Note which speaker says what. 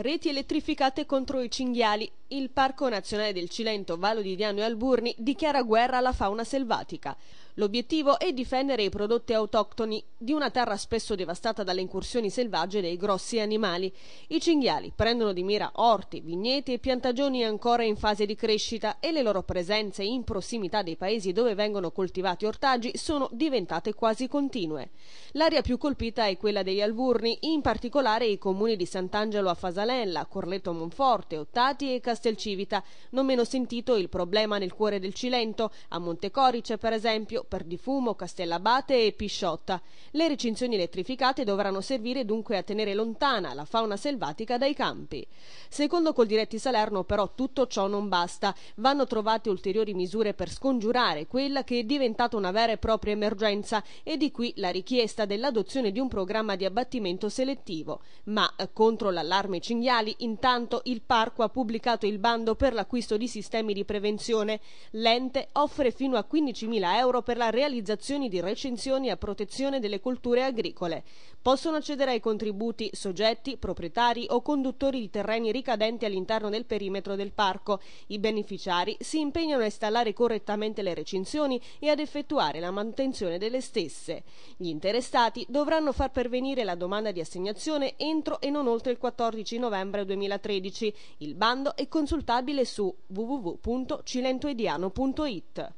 Speaker 1: Reti elettrificate contro i cinghiali. Il Parco Nazionale del Cilento, Vallo di Diano e Alburni dichiara guerra alla fauna selvatica. L'obiettivo è difendere i prodotti autoctoni di una terra spesso devastata dalle incursioni selvagge dei grossi animali. I cinghiali prendono di mira orti, vigneti e piantagioni ancora in fase di crescita e le loro presenze in prossimità dei paesi dove vengono coltivati ortaggi sono diventate quasi continue. L'area più colpita è quella degli Alburni, in particolare i comuni di Sant'Angelo a Fasanella, Corletto Monforte, Ottati e Castellano Castelcivita, non meno sentito il problema nel cuore del Cilento, a Montecorice per esempio, per Difumo, Castellabate e Pisciotta. Le recinzioni elettrificate dovranno servire dunque a tenere lontana la fauna selvatica dai campi. Secondo Coldiretti Salerno però tutto ciò non basta, vanno trovate ulteriori misure per scongiurare quella che è diventata una vera e propria emergenza e di qui la richiesta dell'adozione di un programma di abbattimento selettivo. Ma eh, contro l'allarme cinghiali intanto il parco ha pubblicato il bando per l'acquisto di sistemi di prevenzione. L'ente offre fino a 15.000 euro per la realizzazione di recinzioni a protezione delle colture agricole. Possono accedere ai contributi soggetti, proprietari o conduttori di terreni ricadenti all'interno del perimetro del parco. I beneficiari si impegnano a installare correttamente le recinzioni e ad effettuare la manutenzione delle stesse. Gli interessati dovranno far pervenire la domanda di assegnazione entro e non oltre il 14 novembre 2013. Il bando è consultabile su www.cilentoediano.it.